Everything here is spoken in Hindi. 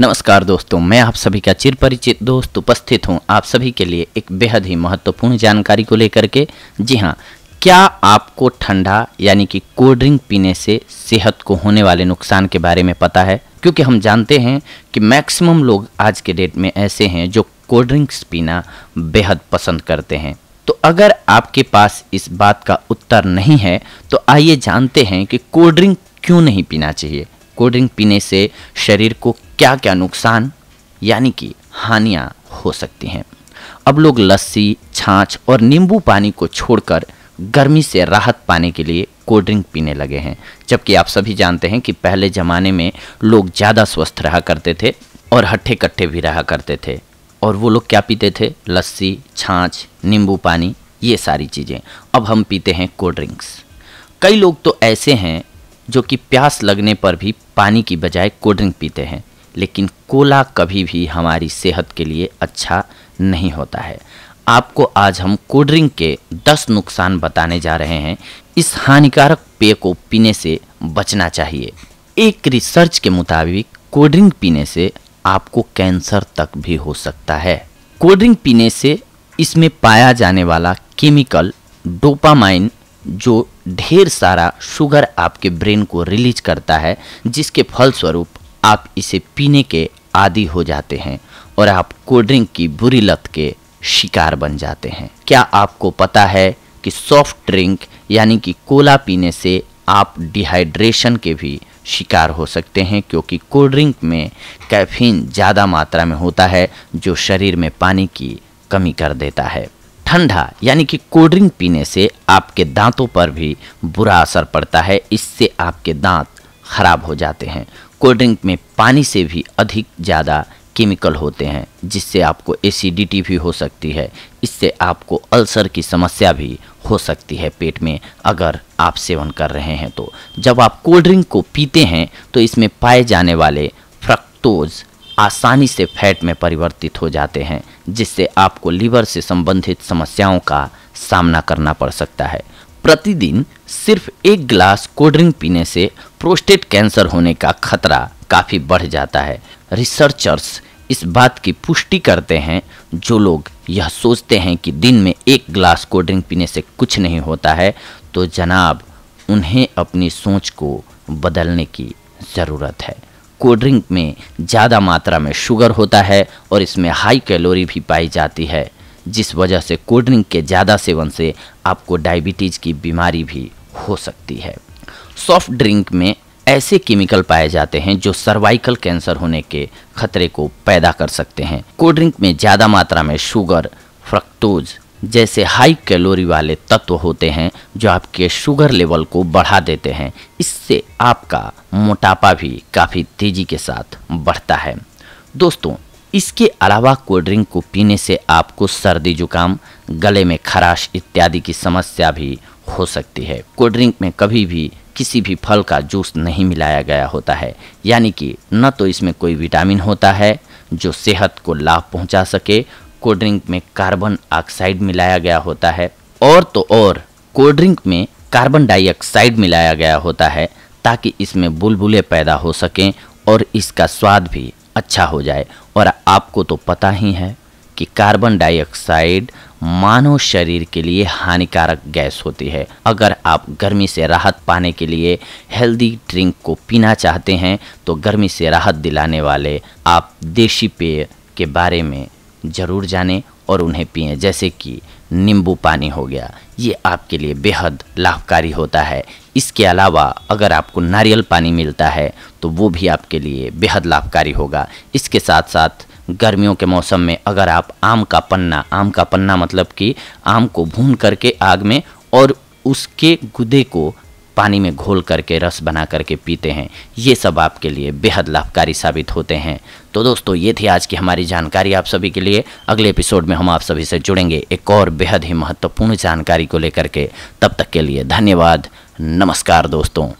नमस्कार दोस्तों मैं आप सभी का चिर परिचित दोस्त उपस्थित हूं आप सभी के लिए एक बेहद ही महत्वपूर्ण जानकारी को लेकर के जी हां क्या आपको ठंडा यानी कि कोल्ड ड्रिंक पीने से सेहत को होने वाले नुकसान के बारे में पता है क्योंकि हम जानते हैं कि मैक्सिमम लोग आज के डेट में ऐसे हैं जो कोल्ड ड्रिंक्स पीना बेहद पसंद करते हैं तो अगर आपके पास इस बात का उत्तर नहीं है तो आइए जानते हैं कि कोल्ड ड्रिंक क्यों नहीं पीना चाहिए कोल्ड ड्रिंक पीने से शरीर को क्या क्या नुकसान यानी कि हानियाँ हो सकती हैं अब लोग लस्सी छाछ और नींबू पानी को छोड़कर गर्मी से राहत पाने के लिए कोल्ड ड्रिंक पीने लगे हैं जबकि आप सभी जानते हैं कि पहले ज़माने में लोग ज़्यादा स्वस्थ रहा करते थे और हट्ठे कट्ठे भी रहा करते थे और वो लोग क्या पीते थे लस्सी छाछ नींबू पानी ये सारी चीज़ें अब हम पीते हैं कोल्ड ड्रिंक्स कई लोग तो ऐसे हैं जो कि प्यास लगने पर भी पानी की बजाय कोल्ड ड्रिंक पीते हैं लेकिन कोला कभी भी हमारी सेहत के लिए अच्छा नहीं होता है आपको आज हम कोल्ड ड्रिंक के 10 नुकसान बताने जा रहे हैं इस हानिकारक पेय को पीने से बचना चाहिए एक रिसर्च के मुताबिक कोल्ड ड्रिंक पीने से आपको कैंसर तक भी हो सकता है कोल्ड ड्रिंक पीने से इसमें पाया जाने वाला केमिकल डोपामाइन जो ढेर सारा शुगर आपके ब्रेन को रिलीज करता है जिसके फलस्वरूप आप इसे पीने के आदि हो जाते हैं और आप कोल्ड ड्रिंक की बुरी लत के शिकार बन जाते हैं क्या आपको पता है कि सॉफ्ट ड्रिंक यानी कि कोला पीने से आप डिहाइड्रेशन के भी शिकार हो सकते हैं क्योंकि कोल्ड ड्रिंक में कैफीन ज़्यादा मात्रा में होता है जो शरीर में पानी की कमी कर देता है ठंडा यानी कि कोल्ड्रिंक पीने से आपके दांतों पर भी बुरा असर पड़ता है इससे आपके दांत खराब हो जाते हैं कोल्ड ड्रिंक में पानी से भी अधिक ज़्यादा केमिकल होते हैं जिससे आपको एसिडिटी भी हो सकती है इससे आपको अल्सर की समस्या भी हो सकती है पेट में अगर आप सेवन कर रहे हैं तो जब आप कोल्ड ड्रिंक को पीते हैं तो इसमें पाए जाने वाले फ्रक्टोज आसानी से फैट में परिवर्तित हो जाते हैं जिससे आपको लीवर से संबंधित समस्याओं का सामना करना पड़ सकता है प्रतिदिन सिर्फ एक गिलास कोल्ड ड्रिंक पीने से प्रोस्टेट कैंसर होने का खतरा काफ़ी बढ़ जाता है रिसर्चर्स इस बात की पुष्टि करते हैं जो लोग यह सोचते हैं कि दिन में एक गिलास कोल्ड ड्रिंक पीने से कुछ नहीं होता है तो जनाब उन्हें अपनी सोच को बदलने की ज़रूरत है कोल्ड ड्रिंक में ज़्यादा मात्रा में शुगर होता है और इसमें हाई कैलोरी भी पाई जाती है जिस वजह से कोल्ड ड्रिंक के ज़्यादा सेवन से आपको डायबिटीज़ की बीमारी भी हो सकती है सॉफ्ट ड्रिंक में ऐसे केमिकल पाए जाते हैं जो सर्वाइकल कैंसर होने के खतरे को पैदा कर सकते हैं कोल्ड ड्रिंक में ज़्यादा मात्रा में शुगर फ्रक्टोज जैसे हाई कैलोरी वाले तत्व होते हैं जो आपके शुगर लेवल को बढ़ा देते हैं इससे आपका मोटापा भी काफ़ी तेज़ी के साथ बढ़ता है दोस्तों इसके अलावा कोल्ड ड्रिंक को पीने से आपको सर्दी जुकाम गले में खराश इत्यादि की समस्या भी हो सकती है कोल्ड ड्रिंक में कभी भी किसी भी फल का जूस नहीं मिलाया गया होता है यानी कि न तो इसमें कोई विटामिन होता है जो सेहत को लाभ पहुंचा सके कोल्ड ड्रिंक में कार्बन ऑक्साइड मिलाया गया होता है और तो और कोल्ड ड्रिंक में कार्बन डाइऑक्साइड मिलाया गया होता है ताकि इसमें बुलबुले पैदा हो सकें और इसका स्वाद भी अच्छा हो जाए और आपको तो पता ही है कि कार्बन डाइऑक्साइड मानव शरीर के लिए हानिकारक गैस होती है अगर आप गर्मी से राहत पाने के लिए हेल्दी ड्रिंक को पीना चाहते हैं तो गर्मी से राहत दिलाने वाले आप देशी पेय के बारे में ज़रूर जाने और उन्हें पिए जैसे कि नींबू पानी हो गया ये आपके लिए बेहद लाभकारी होता है इसके अलावा अगर आपको नारियल पानी मिलता है तो वो भी आपके लिए बेहद लाभकारी होगा इसके साथ साथ गर्मियों के मौसम में अगर आप आम का पन्ना आम का पन्ना मतलब कि आम को भून करके आग में और उसके गुदे को पानी में घोल करके रस बना करके पीते हैं ये सब आपके लिए बेहद लाभकारी साबित होते हैं तो दोस्तों ये थी आज की हमारी जानकारी आप सभी के लिए अगले एपिसोड में हम आप सभी से जुड़ेंगे एक और बेहद ही महत्वपूर्ण जानकारी को लेकर के तब तक के लिए धन्यवाद नमस्कार दोस्तों